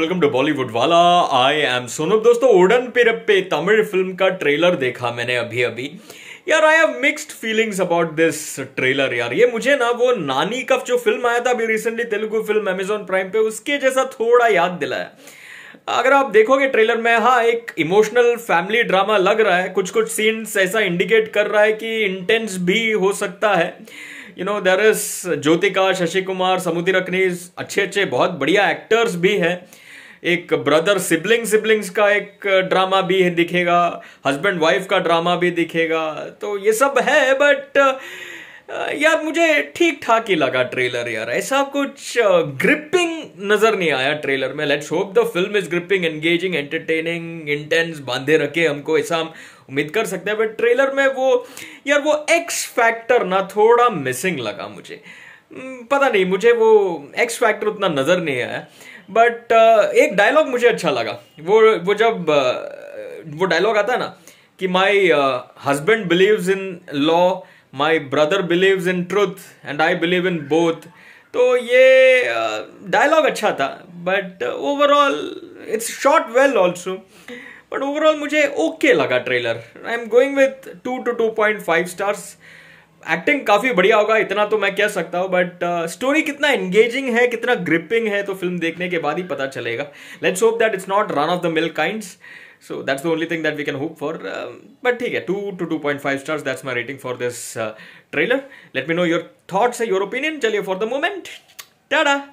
welcome to Bollywood वाला आई am Sonu दोस्तों Udanpirappe Tamil film का ट्रेलर देखा मैंने अभी अभी यार I have mixed feelings about this trailer यार ये मुझे ना वो नानी का जो फिल्म आया था अभी recently Telugu film Amazon Prime पे उसके जैसा थोड़ा याद दिलाया अगर आप देखोगे ट्रेलर में हाँ एक इमोशनल फैमिली ड्रामा लग रहा है कुछ कुछ सीन्स ऐसा इंडिकेट कर रहा है कि इंटेंस भी हो सकता है you know there is Jyothika Sasi Kumar Samuthirakani अच्छे अच्छे बहुत बढ़िया एक्टर्स भी हैं एक ब्रदर सिबलिंग सिबलिंग्स का एक ड्रामा uh, भी दिखेगा हस्बैंड वाइफ का ड्रामा भी दिखेगा तो ये सब है बट uh, यार मुझे ठीक ठाक ही लगा ट्रेलर यार ऐसा कुछ ग्रिपिंग uh, नजर नहीं आया ट्रेलर में let's hope the film is gripping engaging entertaining intense बांधे रखे हमको ऐसा हम उम्मीद कर सकते हैं बट ट्रेलर में वो यार वो एक्स फैक्टर ना थोड़ा मिसिंग लगा मुझे Hmm, पता नहीं मुझे वो एक्स फैक्टर उतना नज़र नहीं आया बट uh, एक डायलॉग मुझे अच्छा लगा वो वो जब uh, वो डायलॉग आता है ना कि my husband believes in law my brother believes in truth and I believe in both तो ये डायलॉग uh, अच्छा था but overall it's shot well also but overall मुझे ओके okay लगा trailer I am going with two two two point five stars acting काफ़ी बढ़िया होगा इतना तो मैं कह सकता हूं बट स्टोरी कितना एंगेजिंग है कितना ग्रिपिंग है तो फिल्म देखने के बाद ही पता चलेगा let's hope that it's not run of the mill kind so that's the only thing that we can hope for but ठीक है two two two point five stars that's my rating for this trailer let me know your thoughts your opinion चलिए for the moment Tata